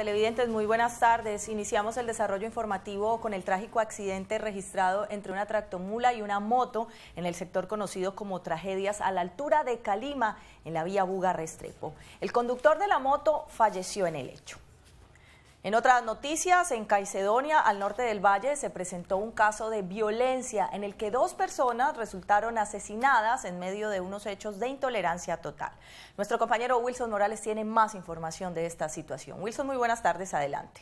Televidentes, muy buenas tardes. Iniciamos el desarrollo informativo con el trágico accidente registrado entre una tractomula y una moto en el sector conocido como Tragedias a la altura de Calima, en la vía Buga-Restrepo. El conductor de la moto falleció en el hecho. En otras noticias, en Caicedonia, al norte del valle, se presentó un caso de violencia en el que dos personas resultaron asesinadas en medio de unos hechos de intolerancia total. Nuestro compañero Wilson Morales tiene más información de esta situación. Wilson, muy buenas tardes, adelante.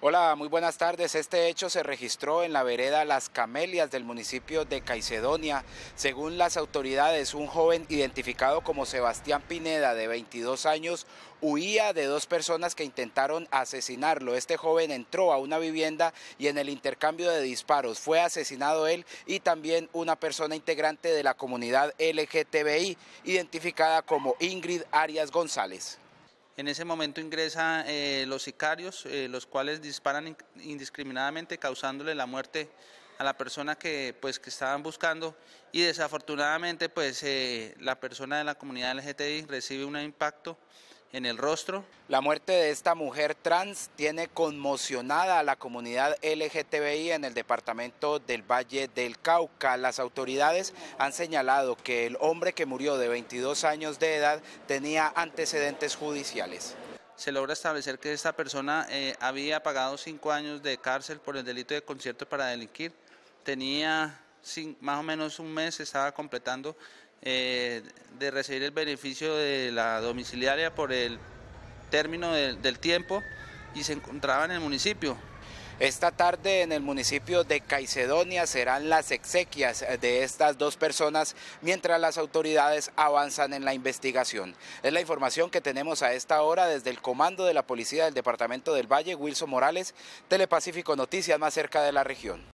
Hola, muy buenas tardes. Este hecho se registró en la vereda Las Camelias del municipio de Caicedonia. Según las autoridades, un joven identificado como Sebastián Pineda, de 22 años, huía de dos personas que intentaron asesinarlo. Este joven entró a una vivienda y en el intercambio de disparos fue asesinado él y también una persona integrante de la comunidad LGTBI, identificada como Ingrid Arias González. En ese momento ingresan eh, los sicarios, eh, los cuales disparan indiscriminadamente causándole la muerte a la persona que, pues, que estaban buscando y desafortunadamente pues, eh, la persona de la comunidad LGTBI recibe un impacto en el rostro. La muerte de esta mujer trans tiene conmocionada a la comunidad LGTBI en el departamento del Valle del Cauca. Las autoridades han señalado que el hombre que murió de 22 años de edad tenía antecedentes judiciales. Se logra establecer que esta persona eh, había pagado cinco años de cárcel por el delito de concierto para delinquir. Tenía más o menos un mes, estaba completando eh, de recibir el beneficio de la domiciliaria por el término del tiempo y se encontraba en el municipio. Esta tarde en el municipio de Caicedonia serán las exequias eh, de estas dos personas mientras las autoridades avanzan en la investigación. Es la información que tenemos a esta hora desde el comando de la policía del departamento del Valle, Wilson Morales, Telepacífico Noticias más cerca de la región.